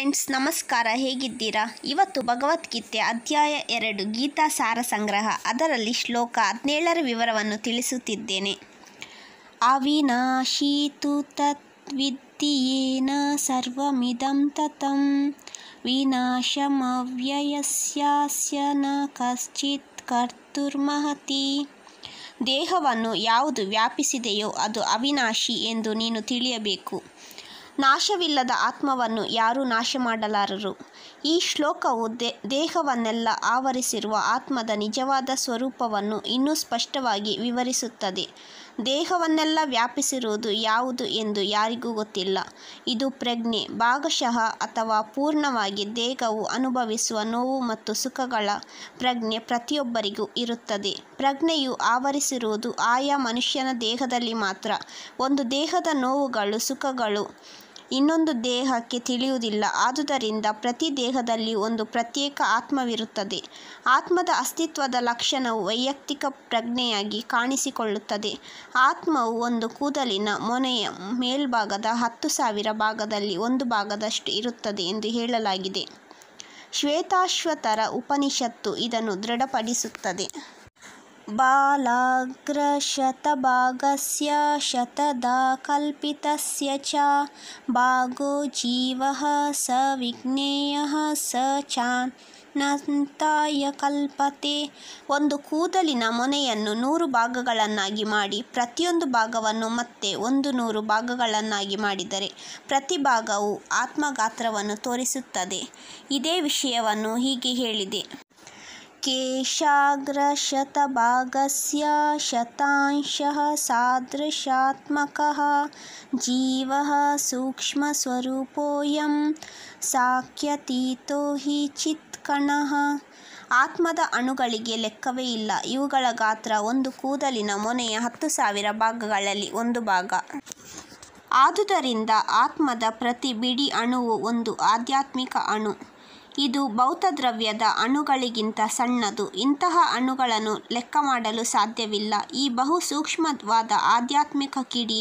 friends ನಮಸ್ಕಾರ ಹೇಗಿದ್ದೀರಾ ಇವತ್ತು ಭಗವದ್ಗೀತೆ ಅಧ್ಯಾಯ ಎರಡು ಗೀತಾ ಸಾರ ಸಂಗ್ರಹ ಅದರಲ್ಲಿ ಶ್ಲೋಕ ಹದಿನೇಳರ ವಿವರವನ್ನು ತಿಳಿಸುತ್ತಿದ್ದೇನೆ ಅವಿನಾಶೀತು ತತ್ವಿದ್ಯೇನ ಸರ್ವಮಿದಂ ತತಂ ವಿನಾಶಮವ್ಯಯಸ್ಯಾಸ್ಯ ನ ಕಶ್ಚಿತ್ ಕರ್ತುರ್ಮಹತಿ ದೇಹವನ್ನು ಯಾವುದು ವ್ಯಾಪಿಸಿದೆಯೋ ಅದು ಅವಿನಾಶಿ ಎಂದು ನೀನು ತಿಳಿಯಬೇಕು ನಾಶವಿಲ್ಲದ ಆತ್ಮವನ್ನು ಯಾರೂ ನಾಶ ಮಾಡಲಾರರು ಈ ಶ್ಲೋಕವು ದೇಹವನ್ನೆಲ್ಲ ಆವರಿಸಿರುವ ಆತ್ಮದ ನಿಜವಾದ ಸ್ವರೂಪವನ್ನು ಇನ್ನೂ ಸ್ಪಷ್ಟವಾಗಿ ವಿವರಿಸುತ್ತದೆ ದೇಹವನ್ನೆಲ್ಲ ವ್ಯಾಪಿಸಿರುವುದು ಯಾವುದು ಎಂದು ಯಾರಿಗೂ ಗೊತ್ತಿಲ್ಲ ಇದು ಪ್ರಜ್ಞೆ ಭಾಗಶಃ ಅಥವಾ ಪೂರ್ಣವಾಗಿ ದೇಹವು ಅನುಭವಿಸುವ ನೋವು ಮತ್ತು ಸುಖಗಳ ಪ್ರಜ್ಞೆ ಪ್ರತಿಯೊಬ್ಬರಿಗೂ ಇರುತ್ತದೆ ಪ್ರಜ್ಞೆಯು ಆವರಿಸಿರುವುದು ಆಯಾ ಮನುಷ್ಯನ ದೇಹದಲ್ಲಿ ಮಾತ್ರ ಒಂದು ದೇಹದ ನೋವುಗಳು ಸುಖಗಳು ಇನ್ನೊಂದು ದೇಹಕ್ಕೆ ತಿಳಿಯುವುದಿಲ್ಲ ಆದುದರಿಂದ ಪ್ರತಿ ದೇಹದಲ್ಲಿ ಒಂದು ಪ್ರತ್ಯೇಕ ಆತ್ಮವಿರುತ್ತದೆ ಆತ್ಮದ ಅಸ್ತಿತ್ವದ ಲಕ್ಷಣವು ವೈಯಕ್ತಿಕ ಪ್ರಜ್ಞೆಯಾಗಿ ಕಾಣಿಸಿಕೊಳ್ಳುತ್ತದೆ ಆತ್ಮವು ಒಂದು ಕೂದಲಿನ ಮೊನೆಯ ಮೇಲ್ಭಾಗದ ಹತ್ತು ಸಾವಿರ ಭಾಗದಲ್ಲಿ ಒಂದು ಭಾಗದಷ್ಟು ಇರುತ್ತದೆ ಎಂದು ಹೇಳಲಾಗಿದೆ ಶ್ವೇತಾಶ್ವತರ ಉಪನಿಷತ್ತು ಇದನ್ನು ದೃಢಪಡಿಸುತ್ತದೆ बालाग्रशतभागस्य ಶತದ ಕಲ್ಪಿತಸ್ಯ ಸ ಭಾಗೋ ಜೀವ ಸ विज्ञेयः ಸ ಚಾನಂತಾಯ ಕಲ್ಪತೆ ಒಂದು ಕೂದಲಿನ ಮೊನೆಯನ್ನು ನೂರು ಭಾಗಗಳನ್ನಾಗಿ ಮಾಡಿ ಪ್ರತಿಯೊಂದು ಭಾಗವನ್ನು ಮತ್ತೆ ಒಂದು ನೂರು ಭಾಗಗಳನ್ನಾಗಿ ಮಾಡಿದರೆ ಪ್ರತಿ ಭಾಗವು ಆತ್ಮಗಾತ್ರವನ್ನು ತೋರಿಸುತ್ತದೆ ಇದೇ ವಿಷಯವನ್ನು ಹೀಗೆ ಹೇಳಿದೆ ಶತಾಂಶ शतांशः ಜೀವ जीवः ಸ್ವರೂಪೋಯಂ ಸಾಕ್ಯತೀತೋ ಹಿ ಚಿತ್ಕಣ ಆತ್ಮದ ಅಣುಗಳಿಗೆ ಲೆಕ್ಕವೇ ಇಲ್ಲ ಇವುಗಳ ಗಾತ್ರ ಒಂದು ಕೂದಲಿನ ಮೊನೆಯ ಹತ್ತು ಸಾವಿರ ಭಾಗಗಳಲ್ಲಿ ಒಂದು ಭಾಗ ಆದುದರಿಂದ ಆತ್ಮದ ಪ್ರತಿ ಬಿಡಿ ಅಣುವು ಒಂದು ಆಧ್ಯಾತ್ಮಿಕ ಅಣು ಇದು ಭೌತದ್ರವ್ಯದ ಅಣುಗಳಿಗಿಂತ ಸಣ್ಣದು ಇಂತಹ ಅಣುಗಳನ್ನು ಲೆಕ್ಕ ಮಾಡಲು ಸಾಧ್ಯವಿಲ್ಲ ಈ ಬಹು ಸೂಕ್ಷ್ಮವಾದ ಆಧ್ಯಾತ್ಮಿಕ ಕಿಡಿ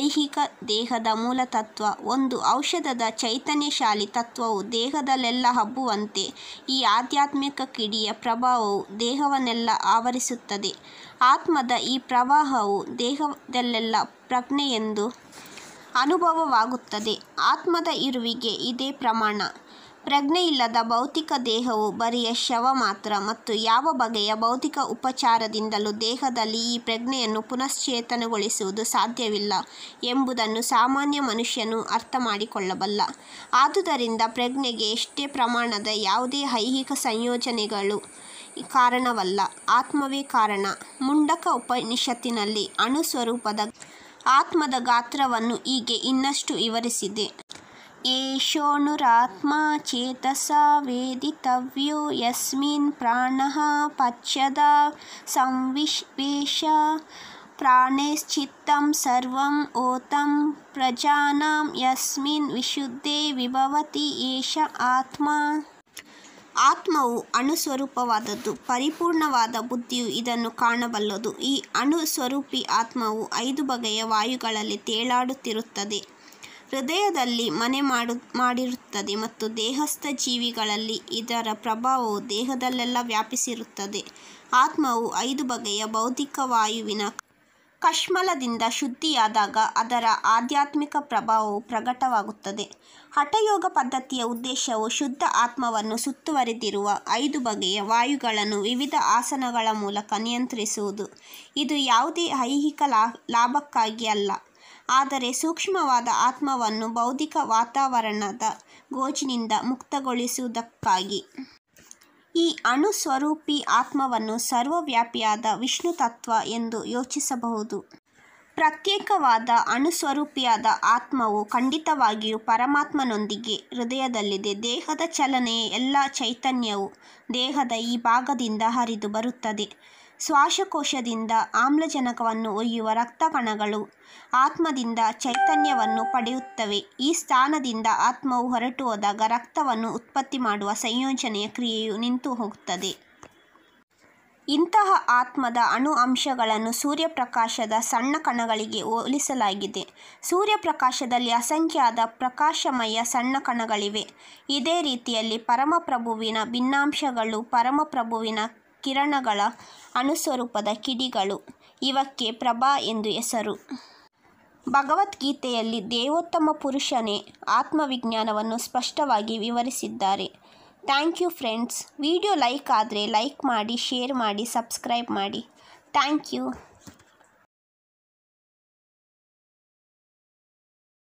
ಐಹಿಕ ದೇಹದ ಮೂಲತತ್ವ ಒಂದು ಔಷಧದ ಚೈತನ್ಯಶಾಲಿ ತತ್ವವು ದೇಹದಲ್ಲೆಲ್ಲ ಹಬ್ಬುವಂತೆ ಈ ಆಧ್ಯಾತ್ಮಿಕ ಕಿಡಿಯ ಪ್ರಭಾವವು ದೇಹವನ್ನೆಲ್ಲ ಆವರಿಸುತ್ತದೆ ಆತ್ಮದ ಈ ಪ್ರವಾಹವು ದೇಹದಲ್ಲೆಲ್ಲ ಪ್ರಜ್ಞೆಯೆಂದು ಅನುಭವವಾಗುತ್ತದೆ ಆತ್ಮದ ಇರುವಿಗೆ ಇದೇ ಪ್ರಮಾಣ ಪ್ರಜ್ಞೆಯಿಲ್ಲದ ಭೌತಿಕ ದೇಹವು ಬರಿಯ ಶವ ಮಾತ್ರ ಮತ್ತು ಯಾವ ಬಗೆಯ ಭೌತಿಕ ಉಪಚಾರದಿಂದಲೂ ದೇಹದಲ್ಲಿ ಈ ಪ್ರಜ್ಞೆಯನ್ನು ಪುನಶ್ಚೇತನಗೊಳಿಸುವುದು ಸಾಧ್ಯವಿಲ್ಲ ಎಂಬುದನ್ನು ಸಾಮಾನ್ಯ ಮನುಷ್ಯನು ಅರ್ಥ ಮಾಡಿಕೊಳ್ಳಬಲ್ಲ ಆದುದರಿಂದ ಪ್ರಜ್ಞೆಗೆ ಎಷ್ಟೇ ಪ್ರಮಾಣದ ಯಾವುದೇ ಐಹಿಕ ಸಂಯೋಜನೆಗಳು ಕಾರಣವಲ್ಲ ಆತ್ಮವೇ ಕಾರಣ ಮುಂಡಕ ಉಪನಿಷತ್ತಿನಲ್ಲಿ ಅಣು ಸ್ವರೂಪದ ಆತ್ಮದ ಗಾತ್ರವನ್ನು ಹೀಗೆ ಇನ್ನಷ್ಟು ವಿವರಿಸಿದೆ एषोऽणुरात्मा ಚೇತಸ ವೇದಿತವ್ಯೋ ಯಸ್ಮಿನ್ ಪ್ರಾಣ ಪಚ್ಯದ ಸಂವಿಶ್ವೇಶ ಪ್ರಾಣೇಶ್ಚಿತ್ತಂ ಸರ್ವಂ ಓತಂ ಪ್ರಜಾನಾಂ ಯಸ್ಮಿನ್ ವಿಶುದ್ಧೇ ವಿಭವತಿ ಏಷ ಆತ್ಮ ಆತ್ಮವು ಅಣುಸ್ವರೂಪವಾದದ್ದು ಪರಿಪೂರ್ಣವಾದ ಬುದ್ಧಿಯು ಇದನ್ನು ಕಾಣಬಲ್ಲದು ಈ ಅಣುಸ್ವರೂಪಿ ಆತ್ಮವು ಐದು ಬಗೆಯ ವಾಯುಗಳಲ್ಲಿ ತೇಲಾಡುತ್ತಿರುತ್ತದೆ ಹೃದಯದಲ್ಲಿ ಮನೆ ಮಾಡು ಮಾಡಿರುತ್ತದೆ ಮತ್ತು ದೇಹಸ್ಥ ಜೀವಿಗಳಲ್ಲಿ ಇದರ ಪ್ರಭಾವವು ದೇಹದಲ್ಲೆಲ್ಲ ವ್ಯಾಪಿಸಿರುತ್ತದೆ ಆತ್ಮವು ಐದು ಬಗೆಯ ಭೌತಿಕ ವಾಯುವಿನ ಕಶ್ಮಲದಿಂದ ಶುದ್ಧಿಯಾದಾಗ ಅದರ ಆಧ್ಯಾತ್ಮಿಕ ಪ್ರಭಾವವು ಪ್ರಕಟವಾಗುತ್ತದೆ ಹಠಯೋಗ ಪದ್ಧತಿಯ ಉದ್ದೇಶವು ಶುದ್ಧ ಆತ್ಮವನ್ನು ಸುತ್ತುವರಿದಿರುವ ಐದು ಬಗೆಯ ವಾಯುಗಳನ್ನು ವಿವಿಧ ಆಸನಗಳ ಮೂಲಕ ನಿಯಂತ್ರಿಸುವುದು ಇದು ಯಾವುದೇ ಐಹಿಕ ಲಾ ಲಾಭಕ್ಕಾಗಿ ಅಲ್ಲ ಆದರೆ ಸೂಕ್ಷ್ಮವಾದ ಆತ್ಮವನ್ನು ಬೌದ್ಧಿಕ ವಾತಾವರಣದ ಗೋಜಿನಿಂದ ಮುಕ್ತಗೊಳಿಸುವುದಕ್ಕಾಗಿ ಈ ಅಣು ಸ್ವರೂಪಿ ಆತ್ಮವನ್ನು ಸರ್ವವ್ಯಾಪಿಯಾದ ವಿಷ್ಣು ತತ್ವ ಎಂದು ಯೋಚಿಸಬಹುದು ಪ್ರತ್ಯೇಕವಾದ ಅಣುಸ್ವರೂಪಿಯಾದ ಆತ್ಮವು ಖಂಡಿತವಾಗಿಯೂ ಪರಮಾತ್ಮನೊಂದಿಗೆ ಹೃದಯದಲ್ಲಿದೆ ದೇಹದ ಚಲನೆಯ ಎಲ್ಲ ಚೈತನ್ಯವು ದೇಹದ ಈ ಭಾಗದಿಂದ ಹರಿದು ಬರುತ್ತದೆ ಶ್ವಾಸಕೋಶದಿಂದ ಆಮ್ಲಜನಕವನ್ನು ಒಯ್ಯುವ ರಕ್ತ ಕಣಗಳು ಆತ್ಮದಿಂದ ಚೈತನ್ಯವನ್ನು ಪಡೆಯುತ್ತವೆ ಈ ಸ್ಥಾನದಿಂದ ಆತ್ಮವು ಹೊರಟು ಹೋದಾಗ ರಕ್ತವನ್ನು ಉತ್ಪತ್ತಿ ಮಾಡುವ ಸಂಯೋಜನೆಯ ಕ್ರಿಯೆಯು ನಿಂತು ಹೋಗುತ್ತದೆ ಇಂತಹ ಆತ್ಮದ ಅಣು ಅಂಶಗಳನ್ನು ಸೂರ್ಯಪ್ರಕಾಶದ ಸಣ್ಣ ಕಣಗಳಿಗೆ ಹೋಲಿಸಲಾಗಿದೆ ಸೂರ್ಯಪ್ರಕಾಶದಲ್ಲಿ ಅಸಂಖ್ಯಾದ ಪ್ರಕಾಶಮಯ ಸಣ್ಣ ಕಣಗಳಿವೆ ಇದೇ ರೀತಿಯಲ್ಲಿ ಪರಮಪ್ರಭುವಿನ ಭಿನ್ನಾಂಶಗಳು ಪರಮಪ್ರಭುವಿನ ಕಿರಣಗಳ ಅನುಸ್ವರೂಪದ ಕಿಡಿಗಳು ಇವಕ್ಕೆ ಪ್ರಭಾ ಎಂದು ಹೆಸರು ಭಗವದ್ಗೀತೆಯಲ್ಲಿ ದೇವೋತ್ತಮ ಪುರುಷನೇ ಆತ್ಮವಿಜ್ಞಾನವನ್ನು ಸ್ಪಷ್ಟವಾಗಿ ವಿವರಿಸಿದ್ದಾರೆ thank you friends video like ಆದರೆ ಲೈಕ್ ಮಾಡಿ ಶೇರ್ ಮಾಡಿ ಸಬ್ಸ್ಕ್ರೈಬ್ ಮಾಡಿ ಥ್ಯಾಂಕ್ ಯು